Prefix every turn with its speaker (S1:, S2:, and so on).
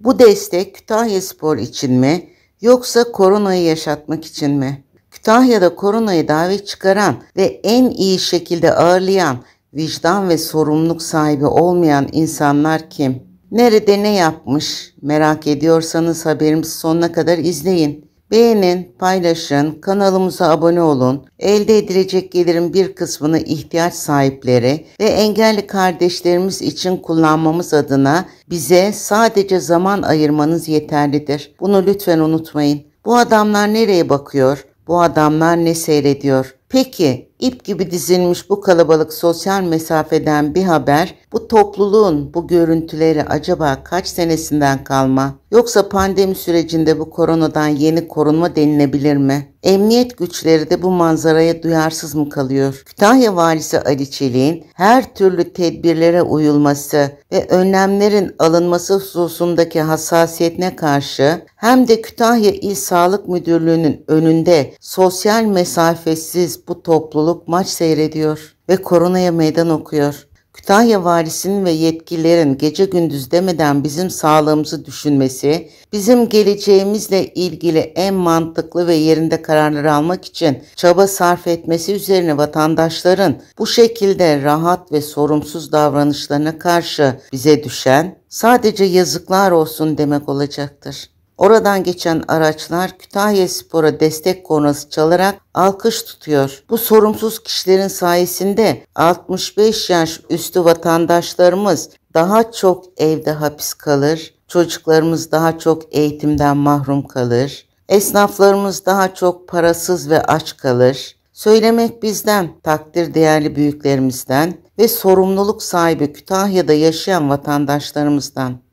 S1: Bu destek Kütahya Spor için mi yoksa koronayı yaşatmak için mi? Kütahya'da koronayı davet çıkaran ve en iyi şekilde ağırlayan vicdan ve sorumluluk sahibi olmayan insanlar kim? Nerede ne yapmış? Merak ediyorsanız haberimizi sonuna kadar izleyin. Beğenin, paylaşın, kanalımıza abone olun. Elde edilecek gelirin bir kısmını ihtiyaç sahipleri ve engelli kardeşlerimiz için kullanmamız adına bize sadece zaman ayırmanız yeterlidir. Bunu lütfen unutmayın. Bu adamlar nereye bakıyor? Bu adamlar ne seyrediyor? Peki İp gibi dizilmiş bu kalabalık sosyal mesafeden bir haber, bu topluluğun bu görüntüleri acaba kaç senesinden kalma? Yoksa pandemi sürecinde bu koronadan yeni korunma denilebilir mi? Emniyet güçleri de bu manzaraya duyarsız mı kalıyor? Kütahya valisi Ali Çelik'in her türlü tedbirlere uyulması ve önlemlerin alınması hususundaki hassasiyetine karşı hem de Kütahya İl Sağlık Müdürlüğü'nün önünde sosyal mesafesiz bu topluluk Başkanoluk maç seyrediyor ve koronaya meydan okuyor. Kütahya valisinin ve yetkililerin gece gündüz demeden bizim sağlığımızı düşünmesi, bizim geleceğimizle ilgili en mantıklı ve yerinde kararlar almak için çaba sarf etmesi üzerine vatandaşların bu şekilde rahat ve sorumsuz davranışlarına karşı bize düşen sadece yazıklar olsun demek olacaktır. Oradan geçen araçlar Kütahya Spor'a destek kornası çalarak alkış tutuyor. Bu sorumsuz kişilerin sayesinde 65 yaş üstü vatandaşlarımız daha çok evde hapis kalır, çocuklarımız daha çok eğitimden mahrum kalır, esnaflarımız daha çok parasız ve aç kalır. Söylemek bizden, takdir değerli büyüklerimizden ve sorumluluk sahibi Kütahya'da yaşayan vatandaşlarımızdan.